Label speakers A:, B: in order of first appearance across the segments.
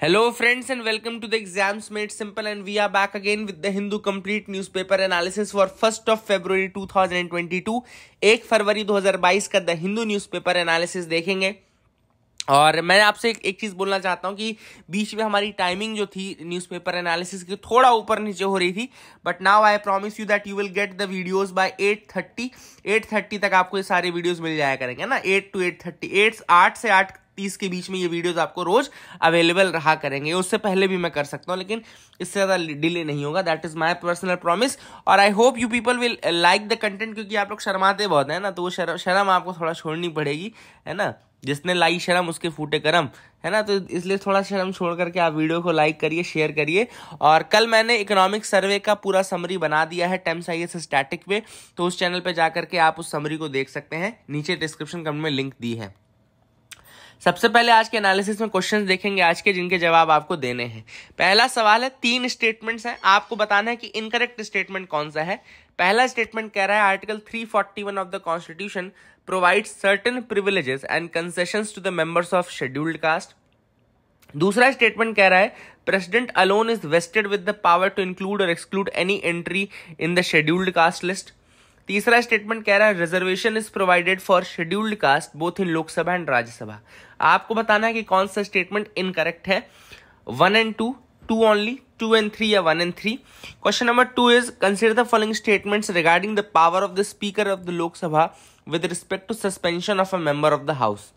A: hello friends and welcome to the exams made simple and we are back again with the Hindu complete newspaper analysis for first of February 2022 एक फरवरी 2022 का the Hindu newspaper analysis देखेंगे और मैं आपसे एक, एक चीज़ बोलना चाहता हूँ कि बीच में हमारी टाइमिंग जो थी न्यूज़पेपर एनालिसिस की थोड़ा ऊपर नीचे हो रही थी but now I promise you that you will get the videos by 8:30 8:30 तक आपको ये सारे वीडियोस मिल जाया करेंगे ना 8 टू 8:30 8 8 से 8 तीस के बीच में ये वीडियोज़ आपको रोज़ अवेलेबल रहा करेंगे उससे पहले भी मैं कर सकता हूँ लेकिन इससे ज़्यादा डिले नहीं होगा that is my personal promise और I hope you people will like the content क्योंकि आप लोग शर्माते बहुत है ना तो वो शर्म आपको थोड़ा छोड़नी पड़ेगी है ना जिसने लाई शर्म उसके फूटे करम है ना तो इसलिए थोड़ा शर्म छोड़ करके आप वीडियो को लाइक करिए शेयर करिए और कल मैंने इकोनॉमिक सर्वे का पूरा समरी बना दिया है टेम्स आई एस स्टैटिक पे तो उस चैनल पे जा करके आप उस समरी को देख सकते हैं नीचे डिस्क्रिप्शन कमेंट में लिंक दी है सबसे पहले आज के एनालिसिस में क्वेश्चन देखेंगे आज के जिनके जवाब आपको देने हैं पहला सवाल है तीन स्टेटमेंट्स हैं आपको बताना है कि इनकरेक्ट स्टेटमेंट कौन सा है पहला स्टेटमेंट कह रहा है article 341 of the constitution provide certain privileges and concession to the members of scheduled caste दूसरा स्टेटमेंट कह रहा है president alone is vested with the power to include और exclude any entry in the scheduled caste list तीसरा statement कह रहा है reservation is provided for scheduled caste both in Lok Sabha and Rajya Sabha आपको बताना है कि कौन सा स्टेटमेंट इनकरेक्ट है one and to two only two and three या one and three question number two is consider the following statements regarding the power of the speaker of the Lok Sabha with respect to suspension of a member of the house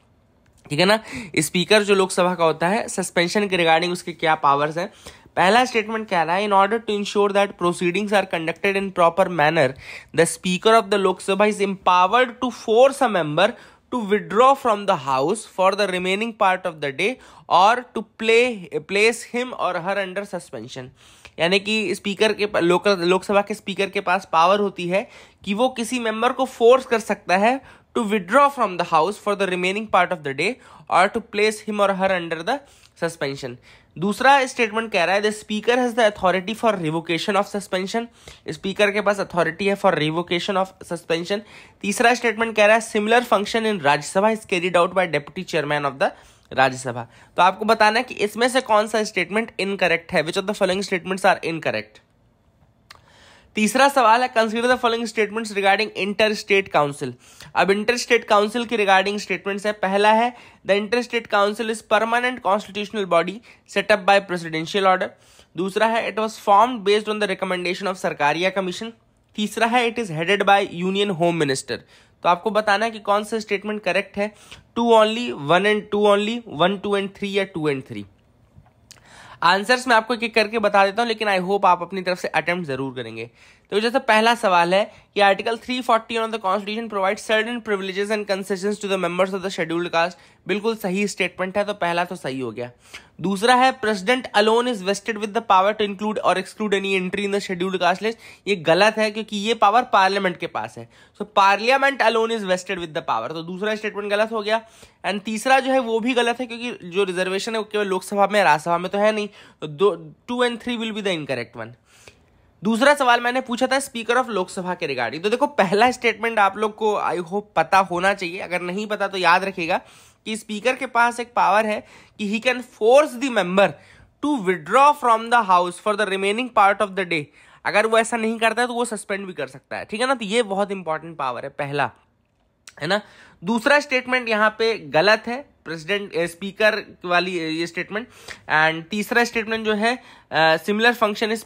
A: ठीक है ना speaker जो लोकसभा का होता है suspension के regarding उसके क्या पावर्स हैं पहला स्टेटमेंट कह रहा है in order to ensure that proceedings are conducted in proper manner the speaker of the Lok Sabha is empowered to force a member to withdraw from the house for the remaining part of the day or to play place him or her under suspension यानी कि speaker के local Lok Sabha के speaker के पास power होती है कि वो किसी मेंबर को फोर्स कर सकता है to withdraw from the house for the remaining part of the day or to place him or her under the suspension दूसरा स्टेटमेंट कह रहा है the speaker has the authority for revocation of suspension speaker के पास authority है for revocation of suspension तीसरा statement कह रहा है similar function in Rajya Sabha is carried out by deputy chairman of the Rajya Sabha तो आपको बताना है कि इसमें से कौन सा स्टेटमेंट इनकरेक्ट है which of the following statements are incorrect तीसरा सवाल है consider the following statements regarding inter state council अब इंटर स्टेट काउंसिल की रिगार्डिंग स्टेटमेंट्स है पहला है the inter state council is permanent constitutional body set up by presidential order दूसरा है it was form based on the recommendation of Sarkaria commission तीसरा है it is headed by union home minister तो आपको बताना है कि कौन सा स्टेटमेंट करेक्ट है two only one and two only one two and three या टू एंड थ्री आंसर्स मैं आपको एक एक करके बता देता हूँ लेकिन आई होप आप अपनी तरफ से अटैम्प्ट जरूर करेंगे तो जैसे पहला सवाल है कि article forty on the constitution provide certain privileges and concession to the members of the scheduled caste बिल्कुल सही स्टेटमेंट है तो पहला तो सही हो गया दूसरा है president alone is vested with the power to include और exclude any entry in the scheduled caste list ये गलत है क्योंकि ये पावर पार्लियामेंट के पास है so parliament alone is vested with the power तो दूसरा स्टेटमेंट गलत हो गया एंड तीसरा जो है वो भी गलत है क्योंकि जो रिजर्वेशन है वो केवल लोकसभा में राज्यसभा में तो है नहीं तो दो two and three will be the incorrect one दूसरा सवाल मैंने पूछा था स्पीकर ऑफ लोकसभा के रिगार्डिंग तो देखो पहला स्टेटमेंट आप लोग को आई होप पता होना चाहिए अगर नहीं पता तो याद रखिएगा कि स्पीकर के पास एक पावर है कि he can force the member to withdraw from the house for the remaining part of the day अगर वो ऐसा नहीं करता है तो वो सस्पेंड भी कर सकता है ठीक है ना तो ये बहुत इंपॉर्टेंट पावर है पहला है ना दूसरा स्टेटमेंट यहाँ पे गलत है प्रेसिडेंट स्पीकर वाली ये स्टेटमेंट एंड तीसरा स्टेटमेंट जो है सिमिलर फंक्शन इस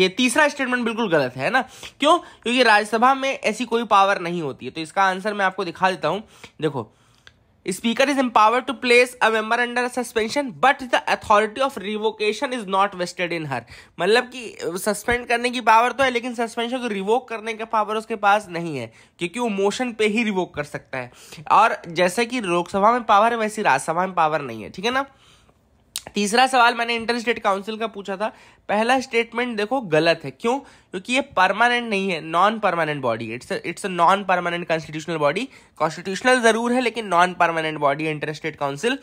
A: ये तीसरा स्टेटमेंट बिल्कुल गलत है ना क्यों क्योंकि राज्यसभा में ऐसी कोई पावर नहीं होती है तो इसका आंसर मैं आपको दिखा देता हूँ देखो speaker is empower to place a member under suspension but the authority of revocation is not vested in her मतलब कि सस्पेंड करने की पावर तो है लेकिन सस्पेंशन को रिवोक करने का पावर उसके पास नहीं है क्योंकि वो मोशन पे ही रिवोक कर सकता है और जैसे कि लोकसभा में पावर है वैसी राज्यसभा में पावर नहीं है ठीक है ना तीसरा सवाल मैंने इंटर स्टेट काउंसिल का पूछा था पहला स्टेटमेंट देखो गलत है क्यों क्योंकि ये परमानेंट नहीं है non permanent body it's it's a non permanent constitutional body constitutional जरूर है लेकिन non permanent body inter state council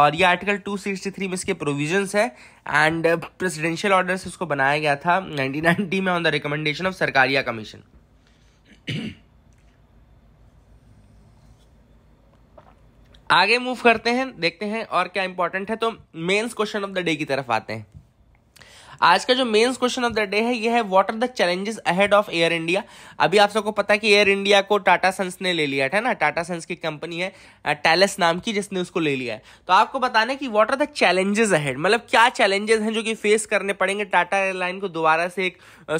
A: और ये आर्टिकल 263 में इसके प्रोविजंस है एंड प्रेसिडेंशियल ऑर्डर उसको इसको बनाया गया था नाइनटीन में on the recommendation of Sarkaria commission आगे मूव करते हैं देखते हैं और क्या इंपॉर्टेंट है तो mains question of the day की तरफ आते हैं आज का जो main question of the day है ये है what are the challenges ahead of air India अभी आप सबको पता है कि एयर इंडिया को टाटा सन्स ने ले लिया है ना टाटा सन्स की कंपनी है टैलेस नाम की जिसने उसको ले लिया है तो आपको बताने की what are the challenges ahead मतलब क्या चैलेंजेस हैं जो कि फेस करने पड़ेंगे टाटा एयरलाइन को दोबारा से एक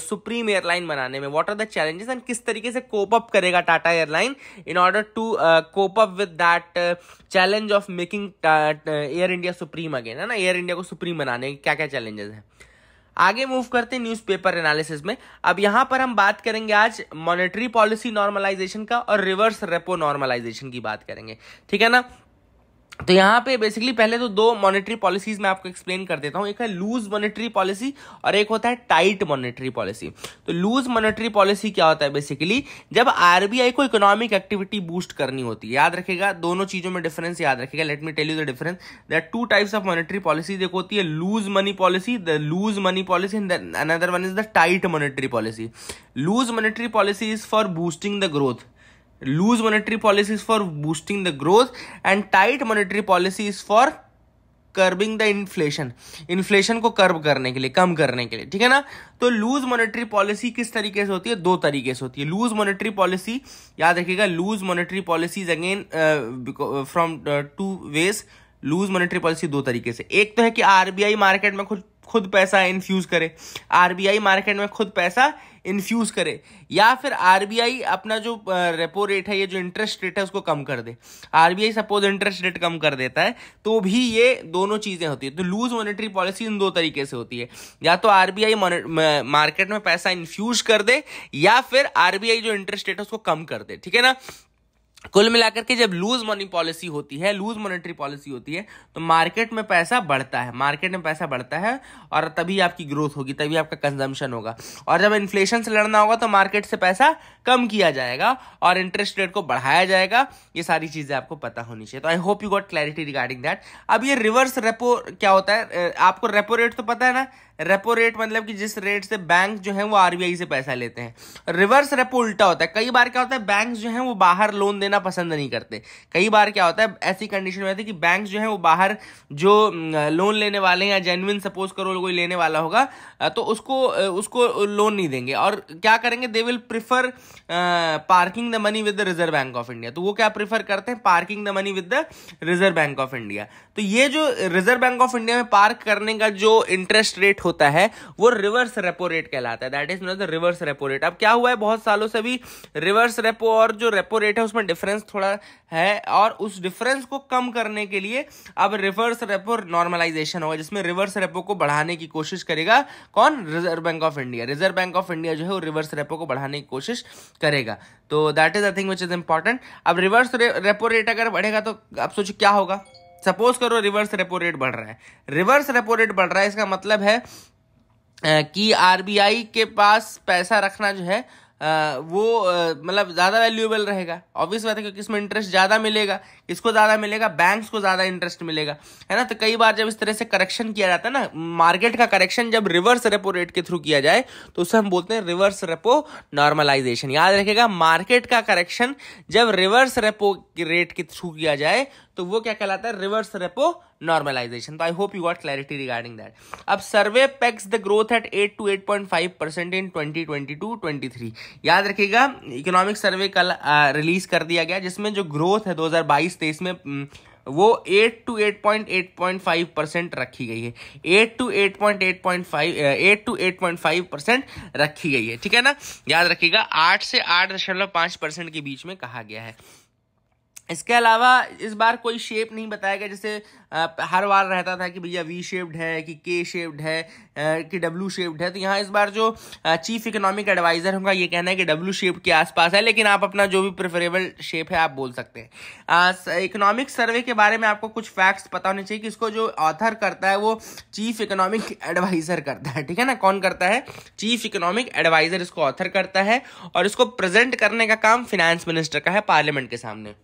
A: सुप्रीम एयरलाइन बनाने में what are the challenges and किस तरीके से कोप अप करेगा Tata airline in order to cope up with that challenge of making air India supreme again है ना एयर इंडिया को सुप्रीम बनाने के क्या क्या चैलेंजेस हैं आगे मूव करते हैं न्यूज़पेपर एनालिसिस में अब यहाँ पर हम बात करेंगे आज मॉनेटरी पॉलिसी नॉर्मलाइजेशन का और रिवर्स रेपो नॉर्मलाइजेशन की बात करेंगे ठीक है ना तो यहाँ पे बेसिकली पहले तो दो मॉनेटरी पॉलिसीज मैं आपको एक्सप्लेन कर देता हूँ एक है लूज मॉनेटरी पॉलिसी और एक होता है टाइट मॉनेटरी पॉलिसी तो लूज मॉनेटरी पॉलिसी क्या होता है बेसिकली जब आरबीआई को इकोनॉमिक एक्टिविटी बूस्ट करनी होती है याद रखेगा दोनों चीजों में डिफरेंस याद रखेगा let me tell you the difference that two types of monetary policy एक होती है loose money policy the loose money policy another one is the tight monetary policy loose monetary policy is for boosting the growth loose monetary policy is for boosting the growth and tight monetary policy is for curbing the inflation inflation को curb करने के लिए कम करने के लिए ठीक है ना तो लूज मॉनेटरी पॉलिसी किस तरीके से होती है दो तरीके से होती है लूज मॉनेटरी पॉलिसी याद रखिएगा loose monetary policy is again from two ways loose monetary policy दो तरीके से एक तो है कि आरबीआई मार्केट में खुद खुद पैसा इन्फ्यूज़ करे आरबीआई मार्केट में खुद पैसा इन्फ्यूज़ करे या फिर आरबीआई अपना जो रेपो रेट है ये जो इंटरेस्ट रेट है उसको कम कर दे आरबीआई सपोज इंटरेस्ट रेट कम कर देता है तो भी ये दोनों चीज़ें होती है तो लूज मॉनेटरी पॉलिसी इन दो तरीके से होती है या तो आर मार्केट में पैसा इन्फ्यूज कर दे या फिर आर जो इंटरेस्ट रेट है उसको कम कर दे ठीक है ना कुल मिलाकर के जब लूज मनी पॉलिसी होती है लूज मॉनेटरी पॉलिसी होती है तो मार्केट में पैसा बढ़ता है मार्केट में पैसा बढ़ता है और तभी आपकी ग्रोथ होगी तभी आपका कंजम्पशन होगा और जब इन्फ्लेशन से लड़ना होगा तो मार्केट से पैसा कम किया जाएगा और इंटरेस्ट रेट को बढ़ाया जाएगा ये सारी चीज़ें आपको पता होनी चाहिए तो I hope you got clarity regarding that अब ये रिवर्स रेपो क्या होता है आपको रेपो रेट तो पता है ना रेपो रेट मतलब कि जिस रेट से बैंक जो है वो आरबीआई से पैसा लेते हैं रिवर्स रेपो उल्टा होता है कई बार क्या होता है बैंक जो है वो बाहर लोन देना पसंद नहीं करते कई बार क्या होता है ऐसी कंडीशन में होती है कि बैंक जो है वो बाहर जो लोन लेने वाले हैं या जेनविन सपोज करो कोई लेने वाला होगा तो उसको उसको लोन नहीं देंगे और क्या करेंगे they will prefer parking the money with the reserve bank of India तो वो क्या प्रिफर करते हैं parking the money with the reserve bank of India तो ये जो रिजर्व बैंक ऑफ इंडिया में पार्क करने का जो इंटरेस्ट रेट होता है वो रिवर्स रेपो रेट कहलाता है that is the reverse repo rate अब क्या हुआ है बहुत सालों से भी रिवर्स रेपो और जो रेपो रेट है उसमें डिफरेंस थोड़ा है और उस डिफरेंस को कम करने के लिए अब रिवर्स रेपो नॉर्मलाइजेशन होगा जिसमें रिवर्स रेपो को बढ़ाने की कोशिश करेगा कौन reserve bank of India reserve bank of India जो है वो रिवर्स रेपो को बढ़ाने की कोशिश करेगा तो that is a thing which is important अब रिवर्स रेपो रेट अगर बढ़ेगा तो आप सोचो क्या होगा सपोज करो रिवर्स रेपो रेट बढ़ रहा है रिवर्स रेपो रेट बढ़ रहा है इसका मतलब है कि आरबीआई के पास पैसा रखना जो है आ, वो मतलब ज़्यादा वैल्यूएबल रहेगा ऑब्वियस बात है क्योंकि इसमें इंटरेस्ट ज़्यादा मिलेगा किसको ज़्यादा मिलेगा बैंक्स को ज़्यादा इंटरेस्ट मिलेगा है ना तो कई बार जब इस तरह से करेक्शन किया जाता है ना मार्केट का करेक्शन जब रिवर्स रेपो रेट के थ्रू किया जाए तो उसे हम बोलते हैं रिवर्स रेपो नॉर्मलाइजेशन याद रखेगा मार्केट का करेक्शन जब रिवर्स रेपो रेट के थ्रू किया जाए तो वो क्या कहलाता है रिवर्स रेपो नॉर्मलाइजेशन तो I hope you got clarity regarding that अब survey pegs the growth at 8 to 8.5 percent in 2022-23 याद रखिएगा इकोनॉमिक सर्वे कल रिलीज कर दिया गया जिसमें जो ग्रोथ है 2022-23 में वो 8 टू 8.8.5 परसेंट रखी गई है 8 टू 8.8.5 8 टू 8.5 परसेंट रखी गई है ठीक है ना याद रखिएगा 8 से 8.5 परसेंट के बीच में कहा गया है इसके अलावा इस बार कोई शेप नहीं बताया गया जैसे आ, हर बार रहता था कि भैया वी शेप्ड है कि के शेप्ड है आ, कि डब्ल्यू शेप्ड है तो यहाँ इस बार जो चीफ इकोनॉमिक एडवाइज़र होगा ये कहना है कि डब्ल्यू शेप के आसपास है लेकिन आप अपना जो भी प्रेफरेबल शेप है आप बोल सकते हैं इकोनॉमिक सर्वे के बारे में आपको कुछ फैक्ट्स पता होने चाहिए कि इसको जो ऑथर करता है वो चीफ इकोनॉमिक एडवाइज़र करता है ठीक है ना कौन करता है चीफ इकोनॉमिक एडवाइज़र इसको ऑथर करता है और इसको प्रेजेंट करने का काम फिनेंस मिनिस्टर का है पार्लियामेंट के सामने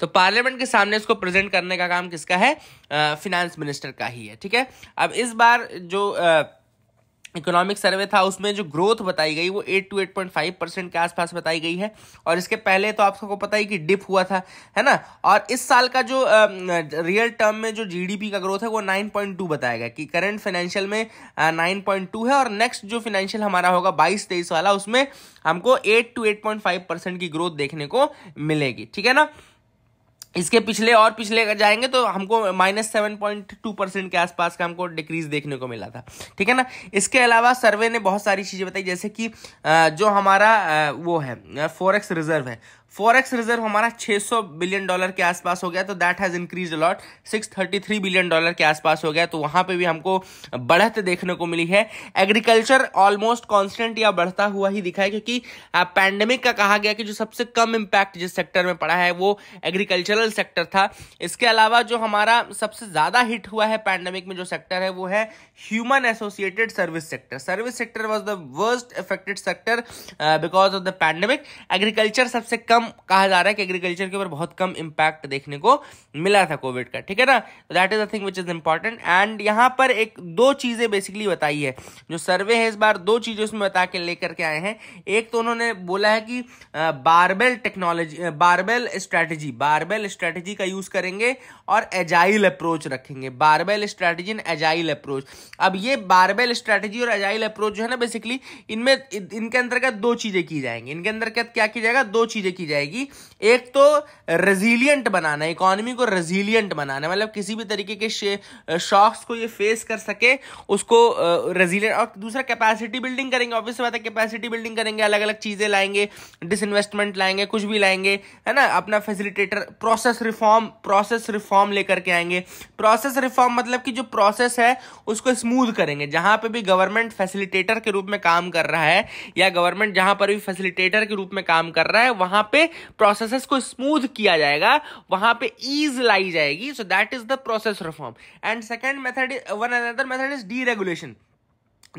A: तो पार्लियामेंट के सामने इसको प्रेजेंट करने का काम किसका है फिनेंस मिनिस्टर का ही है ठीक है अब इस बार जो आ, इकोनॉमिक सर्वे था उसमें जो ग्रोथ बताई गई वो eight to eight point five percent के आसपास बताई गई है और इसके पहले तो आप सबको पता ही कि डिप हुआ था है ना और इस साल का जो रियल uh, टर्म में जो जीडीपी का ग्रोथ है वो नाइन पॉइंट टू बताया गया कि करंट फाइनेंशियल में नाइन पॉइंट टू है और नेक्स्ट जो फाइनेंशियल हमारा होगा बाईस तेईस वाला उसमें हमको एट टू एट की ग्रोथ देखने को मिलेगी ठीक है ना इसके पिछले और पिछले जाएंगे तो हमको minus seven point two percent के आसपास का हमको डिक्रीज देखने को मिला था ठीक है ना इसके अलावा सर्वे ने बहुत सारी चीज़ें बताई जैसे कि जो हमारा वो है फॉरेक्स रिजर्व है फॉरेक्स रिजर्व हमारा 600 बिलियन डॉलर के आसपास हो गया तो that has increase a lot 633 billion dollar के आसपास हो गया तो वहां पे भी हमको बढ़त देखने को मिली है एग्रीकल्चर ऑलमोस्ट कांस्टेंट या बढ़ता हुआ ही दिखा है क्योंकि पैंडेमिक का कहा गया कि जो सबसे कम इम्पैक्ट जिस सेक्टर में पड़ा है वो एग्रीकल्चरल सेक्टर था इसके अलावा जो हमारा सबसे ज़्यादा हिट हुआ है पैंडेमिक में जो सेक्टर है वो है human associated service sector service sector was the worst affected sector because of the pandemic agriculture सबसे कम कहा जा रहा है कि एग्रीकल्चर के ऊपर बहुत कम इम्पैक्ट देखने को मिला था कोविड का ठीक है ना that is the thing which is important and यहाँ पर एक दो चीज़ें बेसिकली बताई है जो सर्वे है इस बार दो चीज़ें उसमें बता के लेकर के आए हैं एक तो उन्होंने बोला है कि barbell technology barbell strategy barbell strategy का यूज़ करेंगे और एजाइल अप्रोच रखेंगे barbell strategy and agile approach अब ये बारबेल स्ट्रैटेजी और एजाइल अप्रोच जो है ना बेसिकली इनमें इनके अंतर्गत दो चीज़ें की जाएंगी इनके अंतर्गत क्या किया जाएगा दो चीज़ें की की जाएगी एक तो रेजिलियंट बनाना इकोनॉमी को रेजिलियंट बनाना मतलब किसी भी तरीके के शॉक्स को ये फेस कर सके उसको रेजिलियंट और दूसरा कैपेसिटी बिल्डिंग करेंगे ऑब्वियस बात है कैपेसिटी बिल्डिंग करेंगे अलग अलग चीज़ें लाएंगे डिसइन्वेस्टमेंट लाएंगे कुछ भी लाएंगे है ना अपना facilitator process reform process reform लेकर के आएंगे प्रोसेस रिफॉर्म मतलब कि जो प्रोसेस है उसको स्मूथ करेंगे जहाँ पर भी गवर्नमेंट फैसिलिटेटर के रूप में काम कर रहा है या गवर्नमेंट जहाँ पर भी फैसिलिटेटर के रूप में काम कर रहा है वहाँ पर पे प्रोसेसेस को स्मूथ किया जाएगा वहां पे ईज लाई जाएगी so that is the process reform and second method one another method is regulation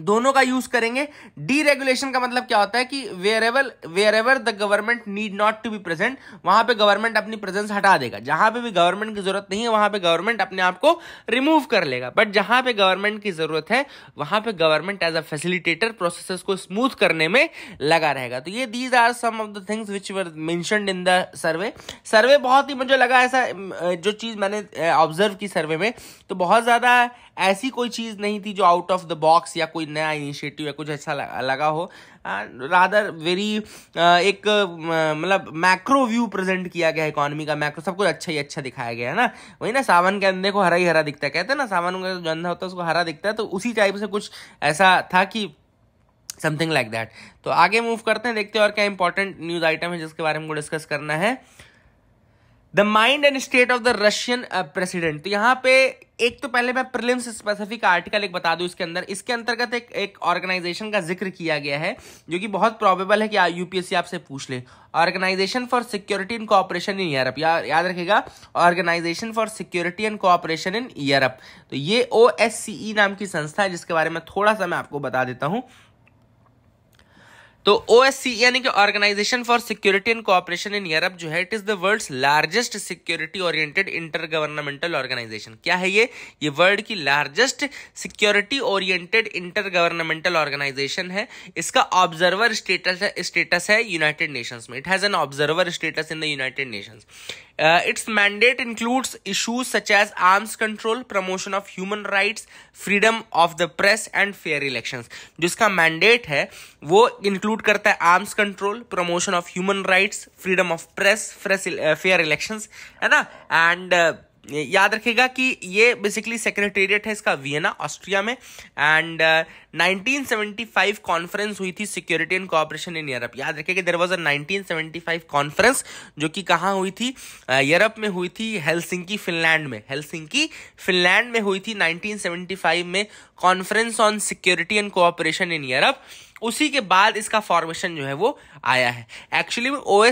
A: दोनों का यूज करेंगे डीरेगुलेशन का मतलब क्या होता है कि wherever wherever the government need not to be present वहां पे गवर्नमेंट अपनी प्रेजेंस हटा देगा जहां पे भी गवर्नमेंट की जरूरत नहीं है वहां पे गवर्नमेंट अपने आप को रिमूव कर लेगा बट जहां पे गवर्नमेंट की जरूरत है वहां पे government as a facilitator process को स्मूथ करने में लगा रहेगा तो ये these are some of the things which were mentioned in the survey survey बहुत ही मुझे लगा ऐसा जो चीज मैंने ऑब्जर्व की सर्वे में तो बहुत ज्यादा ऐसी कोई चीज़ नहीं थी जो आउट ऑफ द बॉक्स या कोई नया इनिशिएटिव या कुछ अच्छा लगा हो रादर वेरी एक मतलब मैक्रो व्यू प्रेजेंट किया गया इकोनॉमी का मैक्रो सब कुछ अच्छा ही अच्छा दिखाया गया है ना वही ना सावन के अंधे को हरा ही हरा दिखता है कहते हैं ना सावन का जो अंधा होता है उसको हरा दिखता है तो उसी टाइप से कुछ ऐसा था कि समथिंग लाइक दैट तो आगे मूव करते हैं देखते हैं और क्या इंपॉर्टेंट न्यूज़ आइटम है जिसके बारे में डिस्कस करना है the mind and state of the Russian president तो यहाँ पे एक तो पहले मैं प्रिलिम्स स्पेसिफिक आर्टिकल एक बता दूं इसके अंदर इसके अंतर्गत एक एक ऑर्गेनाइजेशन का जिक्र किया गया है जो कि बहुत प्रॉबेबल है कि यूपीएससी आपसे पूछ ले organisation for security and cooperation in Europe याद रखेगा organisation for security and cooperation in Europe तो ये ओ e नाम की संस्था है जिसके बारे में थोड़ा सा मैं आपको बता देता हूँ तो ओ यानी कि organisation for security and cooperation in Europe जो है it is the world largest security oriented inter governmental organisation क्या है ये ये वर्ल्ड की largest security oriented inter governmental organisation है इसका ऑब्जर्वर स्टेटस स्टेटस है यूनाइटेड नेशंस में it has an observer status in the united nations its mandate includes issues such as arms control promotion of human rights freedom of the press and fair election जिसका mandate है वो include करता है arms control promotion of human rights freedom of press fair election है ना and याद रखेगा कि ये बेसिकली सेक्रेटेरिएट है इसका वियना ऑस्ट्रिया में एंड uh, 1975 कॉन्फ्रेंस हुई थी security and cooperation in Europe याद रखेगा देर वॉज अ 1975 कॉन्फ्रेंस जो कि कहाँ हुई थी यूरोप uh, में हुई थी हेलसिंकी फिनलैंड में हेलसिंकी फिनलैंड में हुई थी 1975 में conference on security and cooperation in Europe उसी के बाद इसका फॉर्मेशन जो है वो आया है एक्चुअली में ओ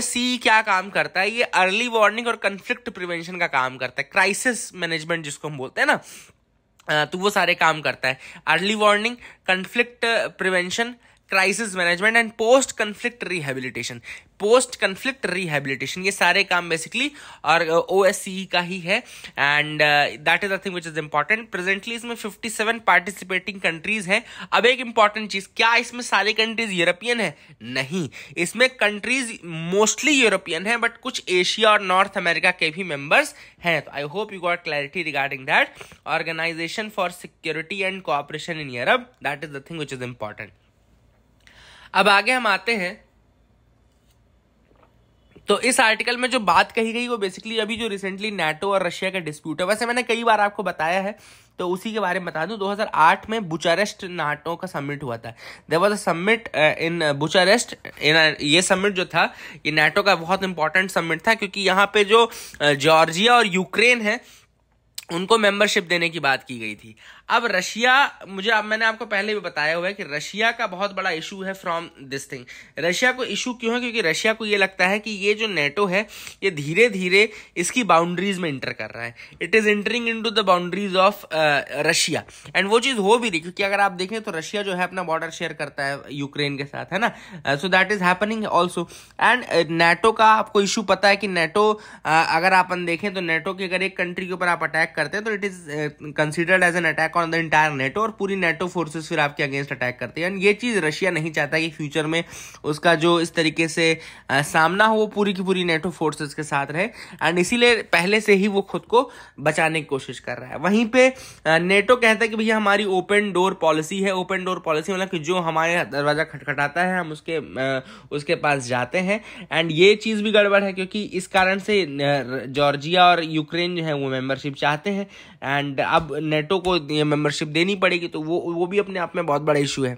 A: क्या काम करता है ये अर्ली वार्निंग और कन्फ्लिक्ट प्रिवेंशन का काम करता है क्राइसिस मैनेजमेंट जिसको हम बोलते हैं ना तो वो सारे काम करता है early warning conflict prevention crisis management and post conflict rehabilitation post conflict rehabilitation ये सारे काम बेसिकली और ओ एस सी का ही है and that is the thing which is important presently इसमें फिफ्टी सेवन पार्टिसिपेटिंग कंट्रीज हैं अब एक इंपॉर्टेंट चीज क्या इसमें सारे कंट्रीज यूरोपियन है नहीं इसमें कंट्रीज मोस्टली यूरोपियन है बट कुछ एशिया और नॉर्थ अमेरिका के भी मेंबर्स हैं तो I hope you got clarity regarding that organisation for security and cooperation in Europe that is the thing which is important अब आगे हम आते हैं तो इस आर्टिकल में जो बात कही गई वो बेसिकली अभी जो रिसेंटली नेटो और रशिया का डिस्प्यूट है वैसे मैंने कई बार आपको बताया है तो उसी के बारे में बता दूं 2008 में बुचारेस्ट नाटो का सबमिट हुआ था there was a in Bucharest इन ये समिट जो था ये नेटो का बहुत इंपॉर्टेंट समिट था क्योंकि यहाँ पे जो जॉर्जिया uh, और यूक्रेन है उनको मेंबरशिप देने की बात की गई थी अब रशिया मुझे अब मैंने आपको पहले भी बताया हुआ है कि रशिया का बहुत बड़ा इशू है फ्रॉम दिस थिंग रशिया को इशू क्यों है क्योंकि रशिया को ये लगता है कि ये जो नेटो है ये धीरे धीरे इसकी बाउंड्रीज में इंटर कर रहा है it is entering in the boundaries of Russia and वो चीज़ हो भी रही क्योंकि अगर आप देखें तो रशिया जो है अपना बॉर्डर शेयर करता है यूक्रेन के साथ है ना so that is happening also and NATO का आपको इशू पता है कि नेटो uh, अगर आप देखें तो नेटो की अगर एक कंट्री के ऊपर आप अटैक करते हैं तो it is considered as an attack attack on the entire NATO और पूरी नेटो फोर्सेस फिर आपके अगेंस्ट अटैक करते हैं एंड ये चीज़ रशिया नहीं चाहता कि फ्यूचर में उसका जो इस तरीके से आ, सामना हो वो पूरी की पूरी नेटो फोर्सेस के साथ रहे एंड इसीलिए पहले से ही वो खुद को बचाने की कोशिश कर रहा है वहीं पे नेटो कहता है कि भैया हमारी ओपन डोर पॉलिसी है ओपन डोर पॉलिसी मतलब कि जो हमारे दरवाज़ा खटखटाता है हम उसके उसके पास जाते हैं एंड ये चीज़ भी गड़बड़ है क्योंकि इस कारण से जॉर्जिया और यूक्रेन जो है वो मेंबरशिप चाहते हैं एंड अब नेटो को मेंबरशिप देनी पड़ेगी तो वो वो भी अपने आप में बहुत बड़ा इशू है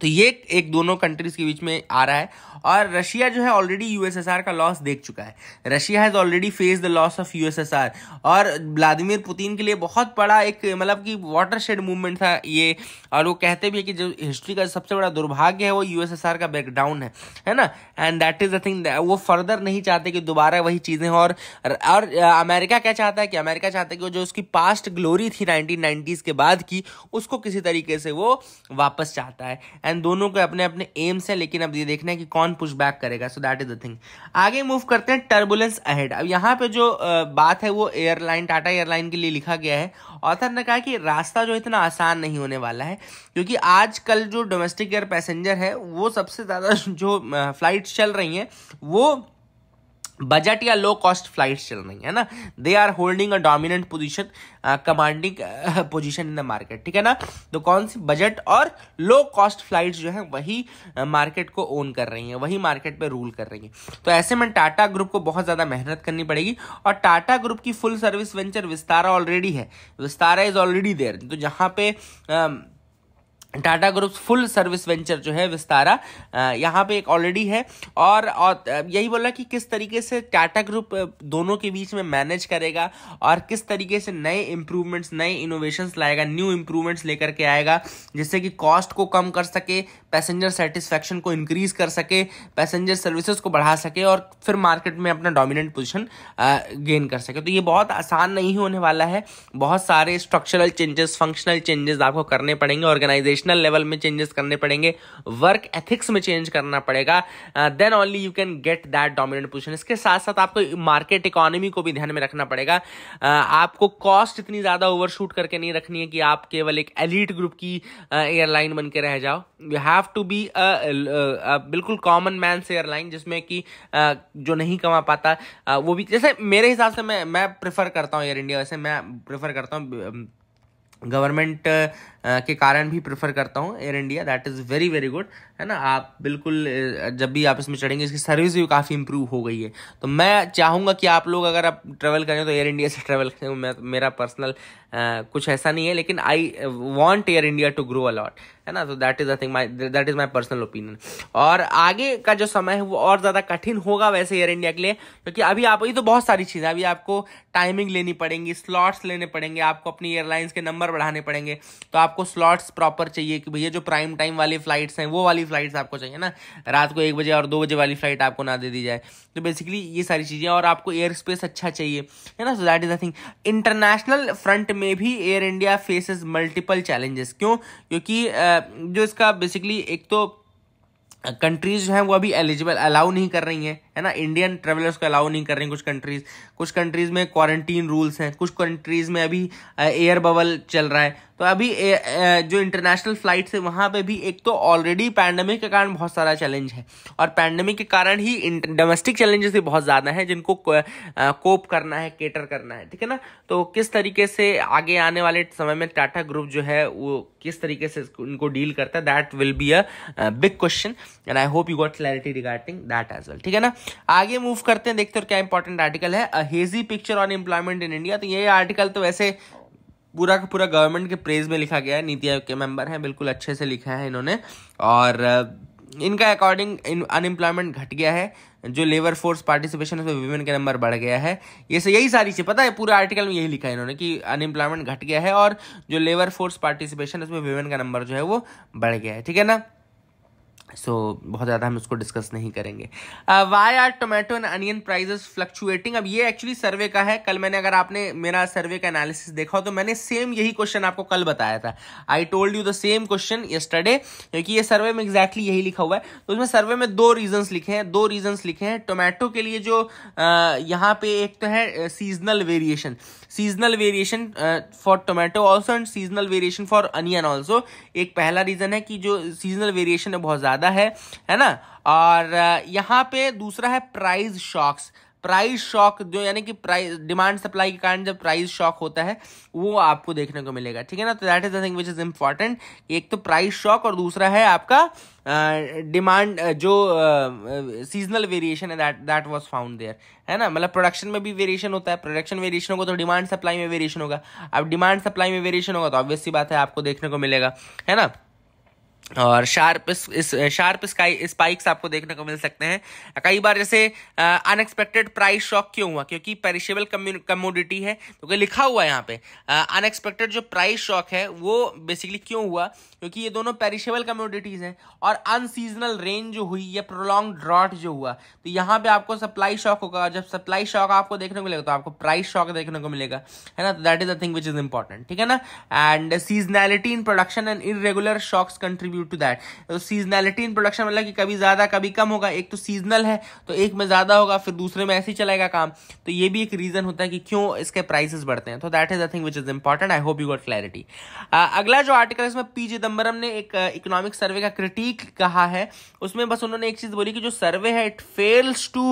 A: तो ये एक दोनों कंट्रीज के बीच में आ रहा है और रशिया जो है ऑलरेडी यूएसएसआर का लॉस देख चुका है Russia has already face the loss of USSR और व्लादिमिर पुतिन के लिए बहुत बड़ा एक मतलब कि वाटर शेड मूवमेंट था ये और वो कहते भी है कि जो हिस्ट्री का सबसे बड़ा दुर्भाग्य है वो यूएसएसआर का बैकडाउन है है ना and that is the thing वो फर्दर नहीं चाहते कि दोबारा वही चीज़ें और और अमेरिका क्या चाहता है कि अमेरिका चाहता है कि जो उसकी पास्ट ग्लोरी थी नाइनटीन के बाद की उसको किसी तरीके से वो वापस चाहता है एंड दोनों के अपने अपने एम्स हैं लेकिन अब ये देखना है कि कौन पुश बैक करेगा so that is the thing आगे मूव करते हैं टर्बुलेंस अहेड अब यहाँ पे जो बात है वो एयरलाइन टाटा एयरलाइन के लिए लिखा गया है ऑथर ने कहा कि रास्ता जो इतना आसान नहीं होने वाला है क्योंकि आज कल जो डोमेस्टिक एयर पैसेंजर है वो सबसे ज़्यादा जो फ्लाइट चल रही हैं वो बजट या लो कॉस्ट फ्लाइट्स चल रही है ना they are holding a dominant position commanding position in the market ठीक है ना तो कौन सी बजट और लो कॉस्ट फ्लाइट्स जो है वही मार्केट uh, को ओन कर रही हैं वही मार्केट पे रूल कर रही है तो ऐसे में टाटा ग्रुप को बहुत ज़्यादा मेहनत करनी पड़ेगी और टाटा ग्रुप की full service venture Vistara already है विस्तारा इज ऑलरेडी देयर तो जहाँ पे um, Tata groups full service venture जो है विस्तारा यहाँ पे एक ऑलरेडी है और, और यही बोला कि किस तरीके से टाटा ग्रुप दोनों के बीच में मैनेज करेगा और किस तरीके से नए इम्प्रूवमेंट्स नए इनोवेशंस लाएगा न्यू इम्प्रूवमेंट्स लेकर के आएगा जिससे कि कॉस्ट को कम कर सके पैसेंजर सेटिस्फैक्शन को इंक्रीज कर सके पैसेंजर सर्विसेज को बढ़ा सके और फिर मार्केट में अपना डोमिनेंट पोजिशन गेन कर सके तो ये बहुत आसान नहीं होने वाला है बहुत सारे स्ट्रक्चरल चेंजेस फंक्शनल चेंजेस आपको करने पड़ेंगे ऑर्गेनाइजेशन प्रोफेशनल लेवल में चेंजेस करने पड़ेंगे वर्क एथिक्स में चेंज करना पड़ेगा then only you can get that dominant position इसके साथ साथ आपको मार्केट इकोनॉमी को भी ध्यान में रखना पड़ेगा uh, आपको कॉस्ट इतनी ज़्यादा ओवरशूट करके नहीं रखनी है कि आप केवल एक एलिट ग्रुप की एयरलाइन uh, बन के रह जाओ यू हैव टू बी बिल्कुल कॉमन मैन से एयरलाइन जिसमें कि uh, जो नहीं कमा पाता uh, वो भी जैसे मेरे हिसाब से मैं मैं प्रेफर करता हूँ एयर इंडिया वैसे मैं प्रेफर करता हूँ गवर्नमेंट um, के कारण भी प्रेफर करता हूँ air India that is very very good है ना आप बिल्कुल जब भी आप इसमें चढ़ेंगे इसकी सर्विस भी काफ़ी इंप्रूव हो गई है तो मैं चाहूँगा कि आप लोग अगर आप ट्रैवल करें तो एयर इंडिया से ट्रैवल करें मैं मेरा पर्सनल कुछ ऐसा नहीं है लेकिन I want air India to grow a lot है ना तो that is a thing my that is my personal opinion और आगे का जो समय है वो और ज़्यादा कठिन होगा वैसे एयर इंडिया के लिए क्योंकि अभी आप ये तो बहुत सारी चीज़ें अभी आपको टाइमिंग लेनी पड़ेंगी स्लॉट्स लेने पड़ेंगे आपको अपनी एयरलाइंस के नंबर बढ़ाने पड़ेंगे तो आप आपको स्लॉट्स प्रॉपर चाहिए कि भैया जो प्राइम टाइम वाली फ्लाइट्स हैं वो वाली फ्लाइट्स आपको चाहिए ना रात को एक बजे और दो बजे वाली फ्लाइट आपको ना दे दी जाए तो बेसिकली ये सारी चीज़ें और आपको एयर स्पेस अच्छा चाहिए है ना so that is a thing international front में भी air India faces multiple challenges क्यों क्योंकि जो इसका बेसिकली एक तो कंट्रीज जो हैं वो अभी एलिजिबल अलाउ नहीं कर रही हैं है ना इंडियन ट्रेवलर्स को अलाउ नहीं कर रही कुछ कंट्रीज कुछ कंट्रीज में क्वारंटीन रूल्स हैं कुछ कंट्रीज में अभी एयर बबल चल रहा है तो अभी ए, ए, जो इंटरनेशनल फ्लाइट है वहाँ पे भी एक तो ऑलरेडी पैंडमिक के कारण बहुत सारा चैलेंज है और पैंडमिक के कारण ही डोमेस्टिक चैलेंजेस भी बहुत ज़्यादा हैं जिनको को, आ, कोप करना है केटर करना है ठीक है ना तो किस तरीके से आगे आने वाले समय में टाटा ग्रुप जो है वो किस तरीके से उनको डील करता है that will be a big question and I hope you got clarity regarding that as well ठीक है ना आगे मूव करते हैं देखते हैं क्या इंपॉर्टेंट आर्टिकल है a hazy picture on employment in India तो ये आर्टिकल तो वैसे पूरा का पूरा गवर्नमेंट के प्रेज में लिखा गया है नीति आयोग के मेंबर हैं बिल्कुल अच्छे से लिखा है इन्होंने और इनका अकॉर्डिंग अनएम्प्लॉयमेंट घट गया है जो लेबर फोर्स पार्टिसिपेशन उसमें वुमेन के नंबर बढ़ गया है ये से यही सारी चीज़ पता है पूरे आर्टिकल में यही लिखा है इन्होंने कि अनएम्प्लॉयमेंट घट गया है और जो लेबर फोर्स पार्टिसिपेशन उसमें वुमेन का नंबर जो है वो बढ़ गया है ठीक है ना सो so, बहुत ज़्यादा हम इसको डिस्कस नहीं करेंगे why are tomato and onion prices fluctuating अब ये एक्चुअली सर्वे का है कल मैंने अगर आपने मेरा सर्वे का एनालिसिस देखा हो तो मैंने सेम यही क्वेश्चन आपको कल बताया था I told you the same question yesterday क्योंकि ये सर्वे में एग्जैक्टली exactly यही लिखा हुआ है तो उसमें सर्वे में दो रीजन्स लिखे हैं दो रीजन्स लिखे हैं टोमेटो के लिए जो uh, यहाँ पे एक तो है seasonal variation seasonal variation for tomato also and seasonal variation for onion also एक पहला रीज़न है कि जो सीजनल वेरिएशन है बहुत ज़्यादा ज़्यादा है है ना और यहाँ पे दूसरा है प्राइस शॉक्स प्राइस शॉक जो यानी कि प्राइस डिमांड सप्लाई के कारण जब प्राइस शॉक होता है वो आपको देखने को मिलेगा ठीक है ना तो that is the thing which is important एक तो प्राइस शॉक और दूसरा है आपका डिमांड uh, जो सीजनल वेरिएशन है that that was found there है ना मतलब प्रोडक्शन में भी वेरिएशन होता है प्रोडक्शन वेरिएशन होगा तो डिमांड सप्लाई में वेरिएशन होगा अब डिमांड सप्लाई में वेरिएशन होगा तो ऑब्वियसली बात है आपको देखने को मिलेगा है ना और शार्प इस शार्प स्काई स्पाइक्स आपको देखने को मिल सकते हैं कई बार जैसे अनएक्सपेक्टेड प्राइस शॉक क्यों हुआ क्योंकि पेरिशेबल कमोडिटी है तो क्योंकि लिखा हुआ है यहाँ पे अनएक्सपेक्टेड जो प्राइस शॉक है वो बेसिकली क्यों हुआ क्योंकि ये दोनों पेरिशेबल कमोडिटीज़ हैं और अनसीजनल रेन जो हुई या प्रोलॉन्ग ड्रॉट जो हुआ तो यहाँ पे आपको सप्लाई शॉक होगा जब सप्लाई शॉक आपको देखने को मिलेगा तो आपको प्राइस शॉक देखने को मिलेगा है ना that is a thing which is important ठीक है ना and seasonality in production and irregular shocks contribu contribute to that तो सीजनैलिटी इन प्रोडक्शन मतलब कि कभी ज़्यादा कभी कम होगा एक तो सीजनल है तो एक में ज़्यादा होगा फिर दूसरे में ऐसे ही चलेगा काम तो ये भी एक रीज़न होता है कि क्यों इसके प्राइसेस बढ़ते हैं तो that is a thing which is important I hope you got clarity अगला जो आर्टिकल है इसमें पी चिदम्बरम ने एक इकोनॉमिक uh, सर्वे का क्रिटिक कहा है उसमें बस उन्होंने एक चीज़ बोली कि जो सर्वे है इट फेल्स टू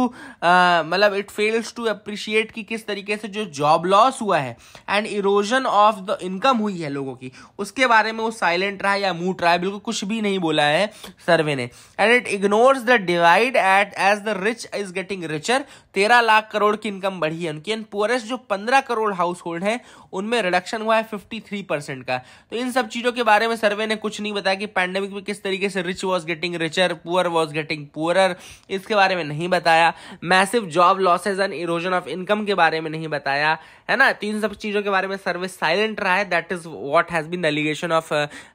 A: मतलब इट फेल्स टू अप्रिशिएट कि किस तरीके से जो जॉब लॉस हुआ है and erosion of the income हुई है लोगों की उसके बारे में वो साइलेंट रहा या मूट रहा है बिल्कुल कुछ भी नहीं बोला है सर्वे ने and it ignore the divide at as the rich is getting richer तेरह लाख करोड़ की इनकम बढ़ी है उनकी एंड पुअरेस्ट जो पंद्रह करोड़ हाउस होल्ड है उनमें रिडक्शन हुआ है फिफ्टी थ्री परसेंट का तो इन सब चीज़ों के बारे में सर्वे ने कुछ नहीं बताया कि पैंडेमिक में किस तरीके से rich was getting richer poor was getting poor इसके बारे में नहीं बताया massive job losses and erosion of income के बारे में नहीं बताया है ना तो इन सब चीज़ों के बारे में सर्वे साइलेंट रहा है that is what has been allegation of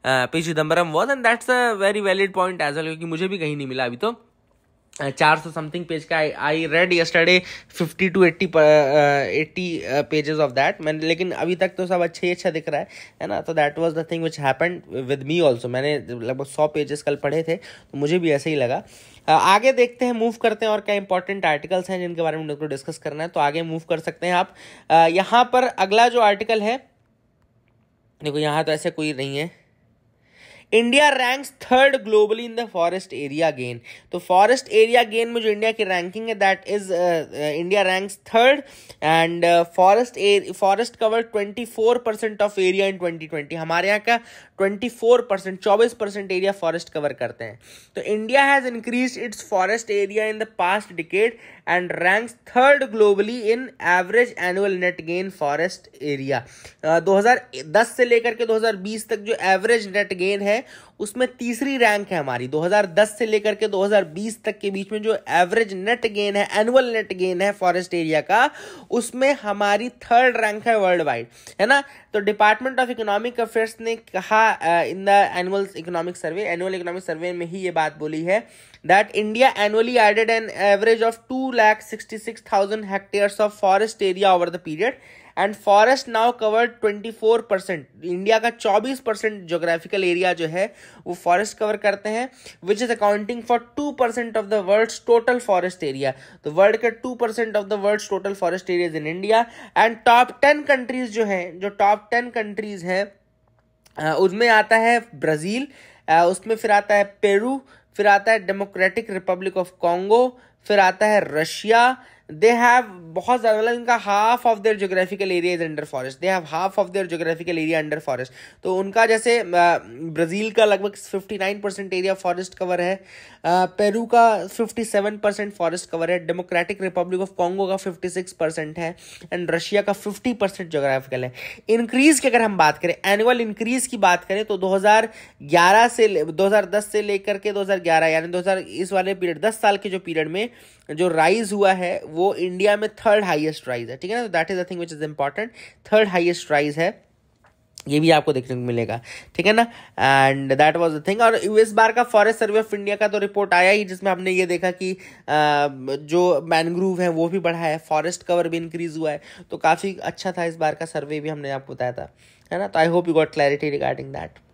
A: P Chidambaram was and that's a very valid point as well क्योंकि मुझे भी कहीं नहीं मिला अभी तो चार सौ समथिंग पेज का I read yesterday fifty two eighty eighty pages of that मैंने लेकिन अभी तक तो सब अच्छा ही अच्छा दिख रहा है है ना तो that was the thing which happen with me also मैंने लगभग सौ पेजेस कल पढ़े थे तो मुझे भी ऐसे ही लगा uh, आगे देखते हैं मूव करते हैं और क्या इंपॉर्टेंट आर्टिकल्स हैं जिनके बारे में डिस्कस करना है तो आगे मूव कर सकते हैं आप uh, यहाँ पर अगला जो आर्टिकल है देखो यहाँ तो ऐसे कोई नहीं है India ranks third globally in the forest area gain तो फॉरेस्ट एरिया गेन में जो इंडिया की रैंकिंग है that is India ranks third and forest forest cover twenty four percent of area in twenty twenty हमारे यहाँ का twenty four percent चौबीस percent area forest cover करते हैं तो India has increase its forest area in the past decade and ranks third globally in average annual net gain forest area uh, 2010 से लेकर के 2020 तक जो average net gain है उसमें तीसरी रैंक है हमारी 2010 से लेकर के 2020 तक के बीच में जो एवरेज नेट गेन है एनुअल नेट गेन है फॉरेस्ट एरिया का उसमें हमारी थर्ड रैंक है वर्ल्ड वाइड है ना तो डिपार्टमेंट ऑफ इकोनॉमिक अफेयर्स ने कहा in the annual economic survey annual economic survey में ही ये बात बोली है that India annually added an average of two lakh sixty six thousand hectares of forest area over the period and forest now covered 24 percent India का 24 percent geographical area जो है वो फॉरेस्ट कवर करते हैं which is accounting for 2 percent of the world total forest area तो world के 2 percent of the world total forest areas in India and top ten countries जो है जो टॉप टेन कंट्रीज हैं उसमें आता है ब्राज़ील उसमें फिर आता है पेरू फिर आता है डेमोक्रेटिक रिपब्लिक ऑफ कॉन्गो फिर आता है रशिया दे हैव बहुत ज़्यादा मतलब इनका half of their geographical area is under forest they have half of their geographical area under forest तो उनका जैसे ब्राज़ील का लगभग fifty nine percent area forest cover है पेरू का fifty seven percent forest cover है डेमोक्रेटिक रिपब्लिक ऑफ कॉन्गो का fifty six percent है एंड रशिया का फिफ्टी परसेंट ज्योग्राफिकल है इंक्रीज़ की अगर हम बात करें एनुअल इंक्रीज़ की बात करें तो दो हज़ार ग्यारह से दो हज़ार दस से लेकर के दो हज़ार ग्यारह यानी दो हज़ार इस वाले पीरियड दस साल के जो पीरियड में जो राइज हुआ है वो वो इंडिया में थर्ड हाईएस्ट राइज है ठीक है ना that is the thing which is important third highest rise है ये भी आपको देखने को मिलेगा ठीक है ना and that was the thing और यूएस बार का फॉरेस्ट सर्वे ऑफ इंडिया का तो रिपोर्ट आया ही जिसमें हमने ये देखा कि जो मैनग्रूव है वो भी बढ़ा है फॉरेस्ट कवर भी इंक्रीज हुआ है तो काफ़ी अच्छा था इस बार का सर्वे भी हमने आपको बताया था है ना तो I hope you got clarity regarding that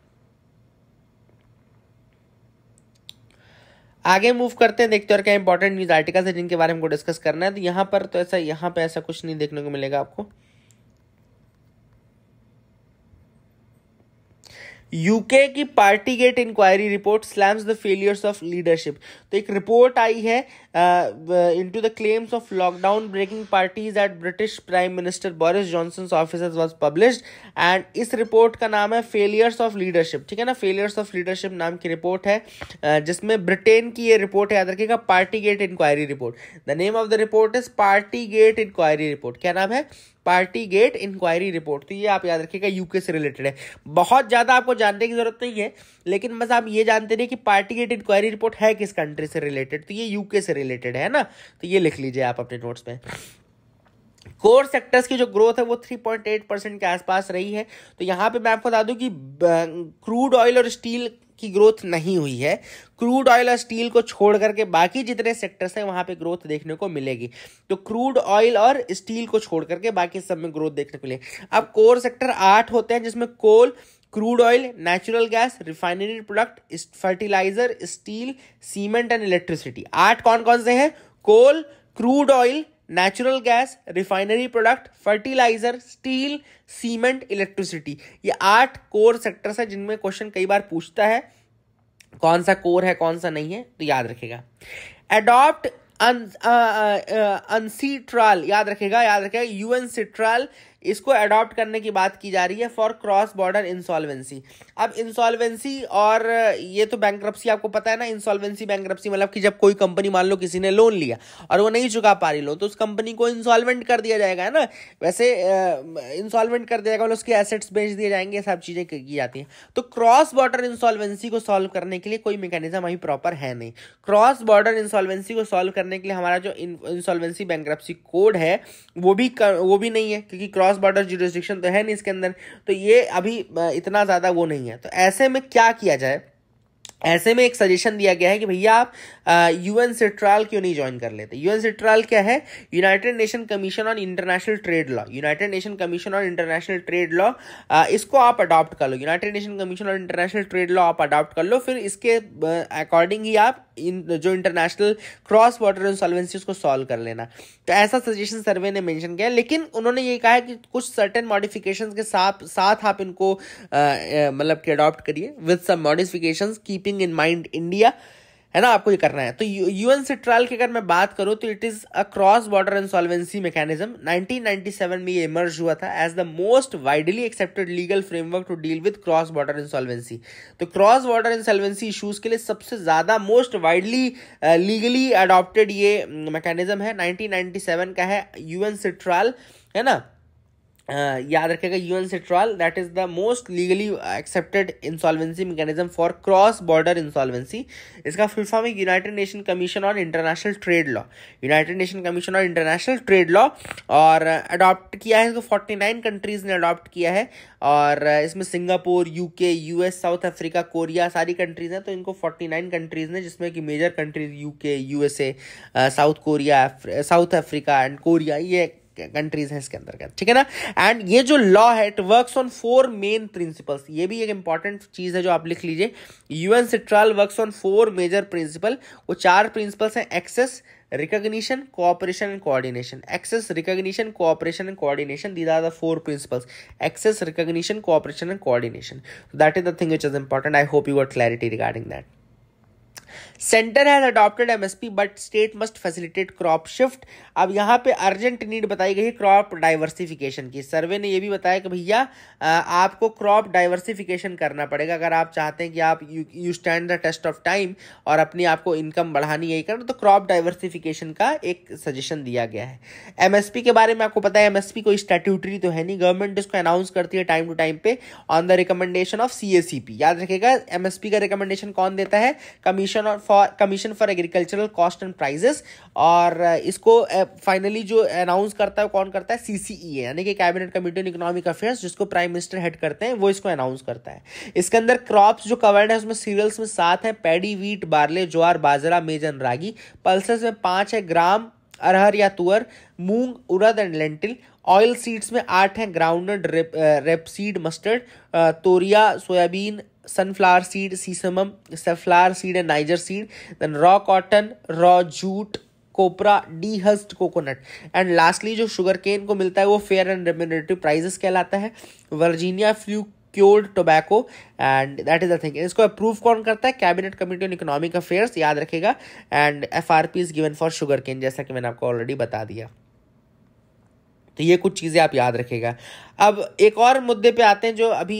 A: आगे मूव करते हैं देखते हैं और क्या इंपॉर्टेंट न्यूज़ आर्टिकल्स है जिनके बारे में डिस्कस करना है तो यहाँ पर तो ऐसा यहाँ पर ऐसा कुछ नहीं देखने को मिलेगा आपको यूके की Partygate inquiry report slams the failures of leadership तो एक रिपोर्ट आई है Uh, uh, into the claims of lockdown breaking parties at British Prime Minister Boris Johnson's offices was published and इस report का नाम है failures of leadership ठीक है ना failures of leadership नाम की report है uh, जिसमें ब्रिटेन की ये report याद रखिएगा Partygate inquiry report the name of the report is Partygate inquiry report क्या नाम है पार्टी गेट इंक्वायरी रिपोर्ट तो ये आप याद रखिएगा यूके से रिलेटेड है बहुत ज़्यादा आपको जानने की ज़रूरत नहीं है लेकिन बस आप ये जानते रहे कि पार्टी गेट इंक्वायरी रिपोर्ट है किस कंट्री से रिलेटेड तो ये यूके से रिलेटेड रिलेटेड है ना तो ये लिख लीजिए आप अपने नोट्स में कोर सेक्टर्स की जो ग्रोथ है वो 3.8 परसेंट के आसपास रही है तो यहाँ पे मैं आपको बता दूं कि क्रूड ऑयल और स्टील की ग्रोथ नहीं हुई है क्रूड ऑयल और स्टील को छोड़ करके बाकी जितने सेक्टर्स हैं वहाँ पे ग्रोथ देखने को मिलेगी तो क्रूड ऑयल और स्टील को छोड़ करके बाकी सब में ग्रोथ देखने को मिलेगी अब कोर सेक्टर आठ होते हैं जिसमें coal crude oil natural gas refinery product fertiliser steel cement and electricity आठ कौन कौन से हैं coal crude oil natural gas refinery product fertiliser steel cement electricity ये आठ कोर सेक्टर्स हैं जिनमें क्वेश्चन कई बार पूछता है कौन सा कोर है कौन सा नहीं है तो याद रखेगा adopt UNCITRAL uh, uh, uh, याद रखेगा याद रखेगा यूएन सिट्रॉल इसको अडॉप्ट करने की बात की जा रही है फॉर क्रॉस बॉर्डर इंसॉल्वेंसी अब इंसॉल्वेंसी और ये तो बैंक आपको पता है ना इंसॉल्वेंसी बैंक मतलब कि जब कोई कंपनी मान लो किसी ने लोन लिया और वो नहीं चुका पा रही लोन तो उस कंपनी को इंसॉल्वेंट कर दिया जाएगा है ना वैसे इंसॉल्वेंट कर दिया जाएगा मतलब उसके एसेट्स बेच दिए जाएंगे सब चीज़ें की जाती हैं तो क्रॉस बॉर्डर इंसॉल्वेंसी को सॉल्व करने के लिए कोई मेकेनिज्म अभी प्रॉपर है नहीं क्रॉस बॉर्डर इंसॉल्वेंसी को सॉल्व करने के लिए हमारा जो इंसॉल्वेंसी बैंक कोड है वो भी कर, वो भी नहीं है क्योंकि क्रॉस क्रॉस बॉर्डर जुडिस्टिक्शन तो है नहीं इसके अंदर तो ये अभी इतना ज़्यादा वो नहीं है तो ऐसे में क्या किया जाए ऐसे में एक सजेशन दिया गया है कि भैया आप यूएन सिट्राल क्यों नहीं ज्वाइन कर लेते यूएन सिट्राल क्या है United Nation commission on international trade law United Nation commission on international trade law इसको आप अडॉप्ट कर लो United Nation commission on international trade law आप अडॉप्ट कर लो फिर इसके अकॉर्डिंग ही आप इन जो इंटरनेशनल क्रॉस वाटर इंसॉल्वेंसी उसको सॉल्व कर लेना तो ऐसा सजेशन सर्वे ने मेंशन किया लेकिन उन्होंने ये कहा है कि कुछ सर्टेन मॉडिफिकेशंस के साथ साथ आप इनको मतलब कि अडॉप्ट करिए with some modifications keeping keeping in mind India है ना आपको ये करना है तो यूएन यु, ट्रायल की अगर मैं बात करूं तो it is a cross border insolvency mechanism 1997 में ये इमर्ज हुआ था as the most widely accepted legal framework to deal with cross border insolvency तो क्रॉस बॉर्डर इंसॉल्वेंसी इशूज़ के लिए सबसे ज़्यादा मोस्ट वाइडली लीगली अडॉप्टेड ये मैकेनिज्म mm, है 1997 का है यूएन से है ना Uh, याद रखेगा UNCITRAL that is the most legally accepted insolvency mechanism for cross border insolvency इसका फुल फॉर्म है United Nation commission on international trade law United Nation commission on international trade law और adopt किया है इसको forty nine countries ने adopt किया है और इसमें Singapore UK US South Africa Korea सारी कंट्रीज हैं तो इनको फोर्टी नाइन कंट्रीज ने जिसमें कि major countries UK USA South Korea South Africa and Korea ये कंट्रीज हैं इसके अंतर्गत ठीक है ना एंड ये जो लॉ है it work on four main principles ये भी एक इंपॉर्टेंट चीज है जो आप लिख लीजिए UNCITRAL work on four major principle वो चार प्रिंसिपल्स हैं access recognition cooperation and coordination access recognition cooperation and coordination these are the four principles access recognition cooperation and coordination that is the thing which is important I hope you got clarity regarding that centre has adopted MSP but state must facilitate crop shift अब यहाँ पे urgent need बताई गई crop diversification की सर्वे ने यह भी बताया कि भैया आपको क्रॉप डाइवर्सिफिकेशन करना पड़ेगा अगर आप चाहते हैं कि आप you stand the test of time और अपनी आपको इनकम बढ़ानी यही करना तो क्रॉप डाइवर्सिफिकेशन का एक सजेशन दिया गया है एमएसपी के बारे में आपको पता है एमएसपी कोई स्टेट्यूटरी तो है नहीं गवर्नमेंट इसको अनाउंस करती है टाइम टू टाइम पे on the recommendation of P याद रखेगा एमएसपी का रिकमेंडेशन कौन देता है commission of for commission for agricultural cost and prices और uh, इसको फाइनली uh, जो अनाउंस करता है कौन करता है सीसीई e यानी कि cabinet committee on economic affairs जिसको प्राइम मिनिस्टर हेड करते हैं वो इसको अनाउंस करता है इसके अंदर क्रॉप्स जो कवर्ड है उसमें सीरियल्स में सात है paddy wheat barley jowar bajra maize and ragi pulsars में पाँच है ग्राम अरहर या tur moong urad and lentil oil seeds में आठ हैं grounded rape rapeseed mustard toria soybean sunflower seed, sesamum, safflower seed and Niger seed, then raw cotton, raw jute, copra dehusked coconut and lastly जो sugar cane को मिलता है वो फेयर एंड रेम्यूनेटिव प्राइजेस कहलाता है Virginia flue cured tobacco and that is the thing इसको approve कौन करता है cabinet committee on economic affairs याद रखेगा and F R P is given for sugar cane जैसा कि मैंने आपको ऑलरेडी बता दिया तो ये कुछ चीज़ें आप याद रखेगा अब एक और मुद्दे पे आते हैं जो अभी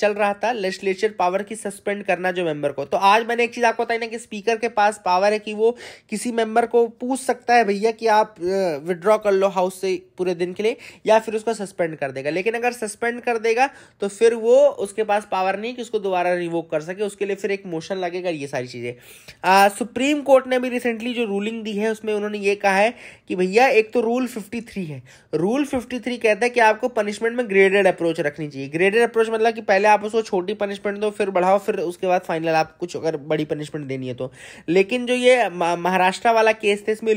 A: चल रहा था लेजिस्लेचर पावर की सस्पेंड करना जो मेंबर को तो आज मैंने एक चीज़ आपको बताई ना कि स्पीकर के पास पावर है कि वो किसी मेंबर को पूछ सकता है भैया कि आप विड्रॉ कर लो हाउस से पूरे दिन के लिए या फिर उसको सस्पेंड कर देगा लेकिन अगर सस्पेंड कर देगा तो फिर वो उसके पास पावर नहीं कि उसको दोबारा रिवोक कर सके उसके लिए फिर एक मोशन लगेगा ये सारी चीज़ें सुप्रीम कोर्ट ने भी रिसेंटली जो रूलिंग दी है उसमें उन्होंने ये कहा है कि भैया एक तो रूल फिफ्टी है रूल फिफ्टी कहता है कि आपको पनिशमेंट पनिशमेंट में ग्रेडेड अप्रोच रखनी चाहिए ग्रेडेड अप्रोच मतलब कि पहले आप उसको छोटी पनिशमेंट दो फिर बढ़ाओ फिर उसके बाद फाइनल आप कुछ अगर बड़ी पनिशमेंट देनी है तो लेकिन जो ये महाराष्ट्र वाला केस था इसमें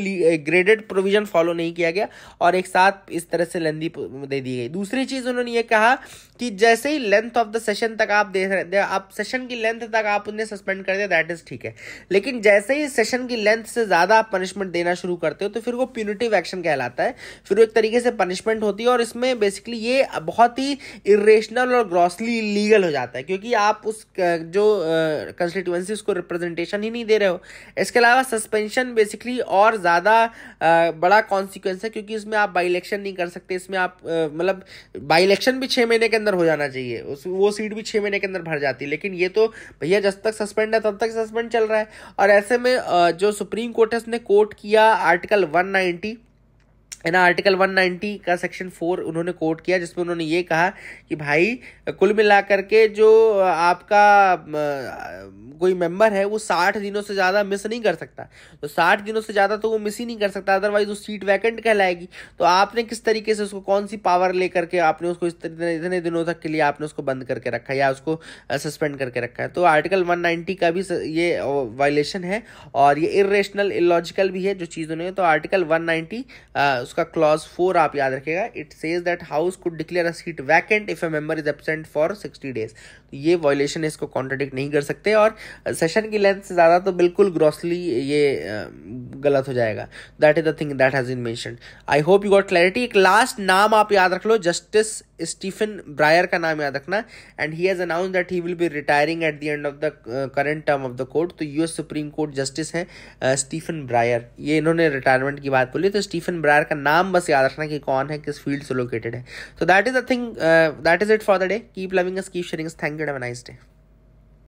A: ग्रेडेड प्रोविजन फॉलो नहीं किया गया और एक साथ इस तरह से लेंदी दे दी गई दूसरी चीज़ उन्होंने ये कहा कि जैसे ही लेंथ ऑफ द सेशन तक आप देख रहे दे, आप सेशन की लेंथ तक आप उन्हें सस्पेंड कर दिया दैट इज़ ठीक है लेकिन जैसे ही सेशन की लेंथ से ज़्यादा आप पनिशमेंट देना शुरू करते हो तो फिर वो प्यूनिटिव एक्शन कहलाता है फिर वो एक तरीके से पनिशमेंट होती है और इसमें बेसिकली ये बहुत ही इरेशनल और ग्रॉसली इलीगल हो जाता है क्योंकि आप उस जो कंस्टिट्यूंसी उसको रिप्रेजेंटेशन ही नहीं दे रहे हो इसके अलावा सस्पेंशन बेसिकली और ज़्यादा बड़ा कॉन्सिक्वेंस है क्योंकि इसमें आप बाई इलेक्शन नहीं कर सकते इसमें आप मतलब बाई इलेक्शन भी छः महीने के अंदर हो जाना चाहिए उस वो सीट भी छः महीने के अंदर भर जाती है लेकिन ये तो भैया जब तक सस्पेंड है तब तक सस्पेंड चल रहा है और ऐसे में जो सुप्रीम कोर्ट है उसने कोर्ट किया आर्टिकल वन नाइनटी है ना आर्टिकल 190 का सेक्शन फोर उन्होंने कोट किया जिसमें उन्होंने ये कहा कि भाई कुल मिलाकर के जो आपका कोई मेंबर है वो साठ दिनों से ज़्यादा मिस नहीं कर सकता तो साठ दिनों से ज़्यादा तो वो मिस ही नहीं कर सकता अदरवाइज वो सीट वैकेंट कहलाएगी तो आपने किस तरीके से उसको कौन सी पावर ले करके आपने उसको इस तरीके इतने दिनों तक के लिए आपने उसको बंद करके रखा है या उसको सस्पेंड करके रखा है तो आर्टिकल वन का भी ये वायलेशन है और ये इेशनल इलॉजिकल भी है जो चीज़ उन्होंने तो आर्टिकल वन उसका उसका क्लॉज फोर आप याद रखेगा it says that house could declare a seat vacant if a member is absent for sixty days ये वॉयलेशन इसको कॉन्ट्रोडिक्ट नहीं कर सकते और सेशन की लेंथ से ज़्यादा तो बिल्कुल ग्रॉसली ये गलत हो जाएगा that is the thing that has in mention I hope you got clarity एक लास्ट नाम आप याद रख लो जस्टिस स्टीफन ब्रायर का नाम याद रखना and he has announce that he will be retiring at the end of the current term of the court तो यूएस सुप्रीम कोर्ट जस्टिस हैं स्टीफन ब्रायर ये इन्होंने रिटायरमेंट की बात बोली तो स्टीफन ब्रायर का नाम बस याद रखना कि कौन है किस फील्ड से लोकेटेड है so that is a thing that is it for the day keep loving us keep sharing thank you and nice day